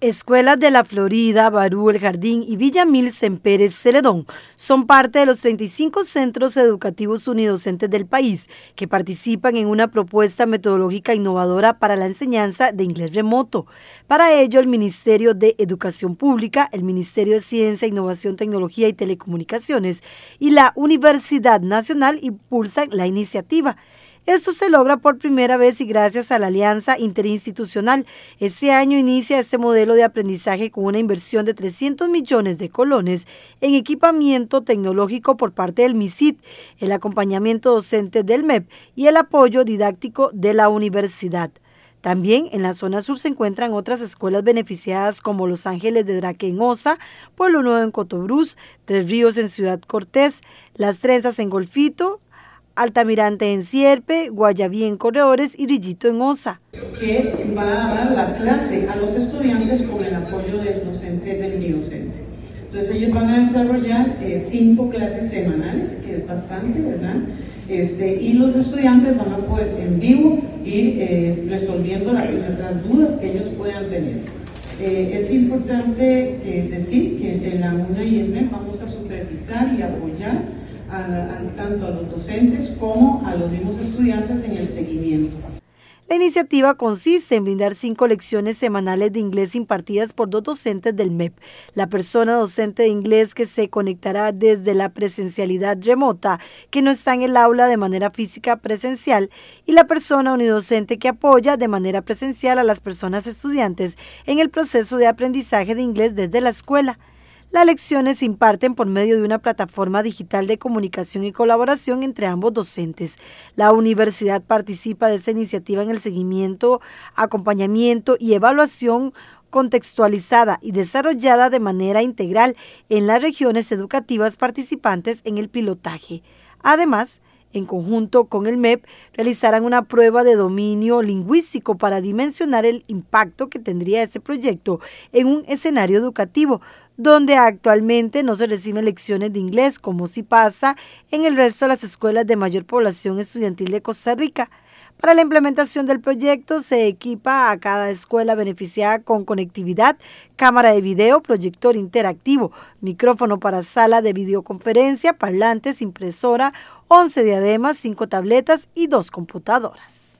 Escuelas de la Florida, Barú, El Jardín y Villa en Pérez Celedón son parte de los 35 centros educativos unidocentes del país que participan en una propuesta metodológica innovadora para la enseñanza de inglés remoto. Para ello, el Ministerio de Educación Pública, el Ministerio de Ciencia, Innovación, Tecnología y Telecomunicaciones y la Universidad Nacional impulsan la iniciativa. Esto se logra por primera vez y gracias a la alianza interinstitucional. Este año inicia este modelo de aprendizaje con una inversión de 300 millones de colones en equipamiento tecnológico por parte del MISIT, el acompañamiento docente del MEP y el apoyo didáctico de la universidad. También en la zona sur se encuentran otras escuelas beneficiadas como Los Ángeles de Draque en Osa, Pueblo Nuevo en Cotobruz, Tres Ríos en Ciudad Cortés, Las Trenzas en Golfito, Altamirante en Sierpe, Guayabí en Corredores y Rillito en Osa. Que va a dar la clase a los estudiantes con el apoyo del docente del biocente. Entonces ellos van a desarrollar eh, cinco clases semanales, que es bastante, ¿verdad? Este, y los estudiantes van a poder en vivo ir eh, resolviendo las dudas que ellos puedan tener. Eh, es importante decir que en la UNA y vamos a supervisar y apoyar tanto a los docentes como a los mismos estudiantes en el seguimiento. La iniciativa consiste en brindar cinco lecciones semanales de inglés impartidas por dos docentes del MEP. La persona docente de inglés que se conectará desde la presencialidad remota, que no está en el aula de manera física presencial, y la persona unidocente que apoya de manera presencial a las personas estudiantes en el proceso de aprendizaje de inglés desde la escuela. Las lecciones se imparten por medio de una plataforma digital de comunicación y colaboración entre ambos docentes. La universidad participa de esta iniciativa en el seguimiento, acompañamiento y evaluación contextualizada y desarrollada de manera integral en las regiones educativas participantes en el pilotaje. Además, en conjunto con el MEP, realizarán una prueba de dominio lingüístico para dimensionar el impacto que tendría ese proyecto en un escenario educativo, donde actualmente no se reciben lecciones de inglés como si pasa en el resto de las escuelas de mayor población estudiantil de Costa Rica. Para la implementación del proyecto se equipa a cada escuela beneficiada con conectividad, cámara de video, proyector interactivo, micrófono para sala de videoconferencia, parlantes, impresora, 11 diademas, 5 tabletas y 2 computadoras.